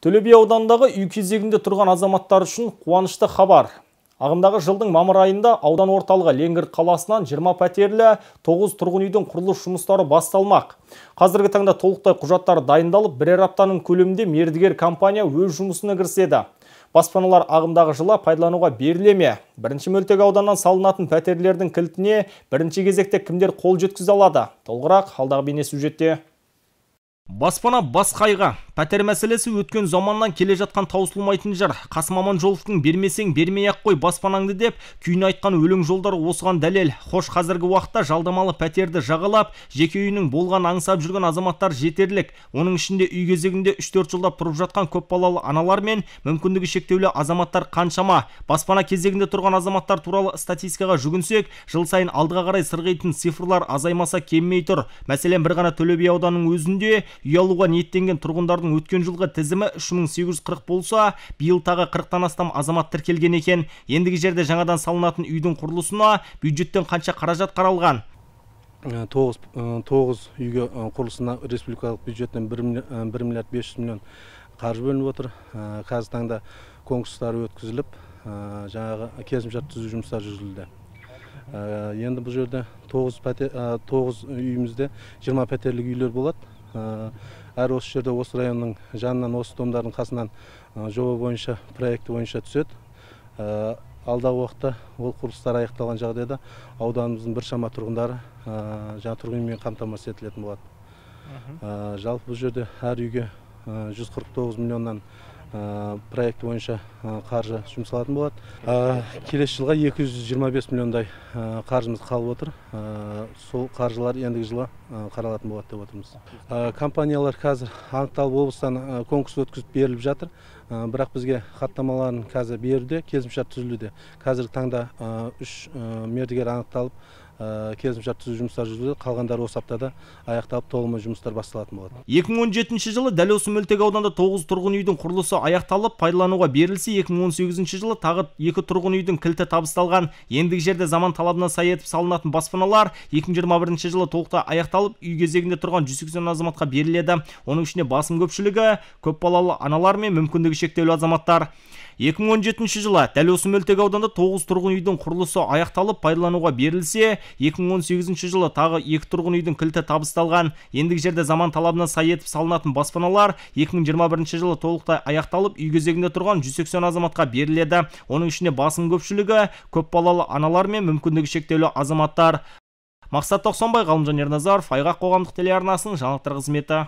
Төлебе ауданындағы үй кезегінде тұрған азаматтар үшін қуанышты хабар ағымдағы жылдың мамыр айында аудан орталығы ленгір қаласынан 20 пәтерлі 9 тұрғын үйдің құрылыс жұмыстары басталмақ қазіргі таңда толықтай құжаттар дайындалып бірер аптаның көлемінде мердігер компания өз жұмысына кіріседі баспаналар ағымдағы жылы пайдалануға беріле ме бірінші мөлтек ауданнан салынатын пәтерлердің кілтіне бірінші кезекте кімдер қол жеткізе алады толығырақ алдағы бейне сюжетте баспана бас қайғы пәтер мәселесі өткен заманнан келе жатқан таусылмайтын жыр қасым аманжоловтың бермесең бермей ақ қой баспанаңды деп күйін айтқан өлең жолдары осыған дәлел хош қазіргі уақытта жалдамалы пәтерді жағалап жеке үйінің болған аңсап жүрген азаматтар жетерлік оның ішінде үй кезегінде 3-4 жылда тұрып жатқан көпбалалы аналар мен мүмкіндігі шектеулі азаматтар қаншама баспана кезегінде тұрған азаматтар туралы статистикаға жүгінсек жыл сайын алдыға қарай сырғитын цифрлар азаймаса кеммей тұр мәселен бір ғана төле би ауданының өзінде үй алуға ниеттенген тұрғындардың өткен жылғы тізімі 3840 болса биыл тағы 40-тан астам азамат тіркелген екен ендігі жерде жаңадан салынатын үйдің құрылысына бюджеттен қанша қаражат қаралған ә, тоғыз ә, тоғыз үйге ә, құрылысына республикалық бюджеттен бір миллиард бес жүз миллион қаржы бөлініп отыр қазіргі таңда конкурстар өткізіліп жаңағы келісімшарт түзу жұмыстары жүргізілді енді бұл жерде тоғыз пәтер тоғыз үйімізде жиырма пәтерлік үйлер болады Ә, әр осы жерде осы районның жанынан осы домдардың қасынан ә, жоба бойынша проекті бойынша түседі ә, алдағы уақытта ол құрылыстар аяқталған жағдайда ауданымыздың біршама тұрғындары жаңа тұрғын үймен қамтамасыз етілетін болады жалпы бұл жерде әр үйге 149 миллионнан Э, проект бойынша э, қаржы жұмсалатын болады э, келесі жылға 225 миллиондай қаржымыз қалып отыр сол қаржылар ендігі жылы қаралатын болады деп отырмыз компаниялар қазір анықталып облыстан конкурс өткізіп беріліп жатыр бірақ бізге хаттамаларын қазір беруде келісімшарт түзілуде қазіргі таңда үш мердігер анықталып Э, келісімшарт түзу жұмыстары жүргізіледі қалғандары осы аптада аяқталып толығымен жұмыстар басталатын болады 2017 жылы дәл осы мөлтек ауданда тоғыз тұрғын үйдің құрылысы аяқталып пайдалануға берілсе 2018 жылы тағы екі тұрғын үйдің кілті табысталған ендігі жерде заман талабына сай етіп салынатын баспаналар бірінші жылы толықтай аяқталып үй кезегінде тұрған сексен азаматқа беріледі оның ішінде басым көпшілігі көпбалалы аналар мен мүмкіндігі шектеулі азаматтар 2017 жылы дәл осы мөлтек ауданда 9 тұрғын үйдің құрылысы аяқталып пайдалануға берілсе 2018 жылы тағы 2 тұрғын үйдің кілті табысталған ендігі жерде заман талабына сай етіп салынатын баспаналар 2021 жылы толықтай аяқталып үй кезегінде тұрған 180 азаматқа беріледі оның ішінде басын көпшілігі көпбалалы аналар мен мүмкіндігі шектеулі азаматтар мақсат тоқсанбай ғалымжан ерназаров айғақ қоғамдық телеарнасының жаңалықтар қызметі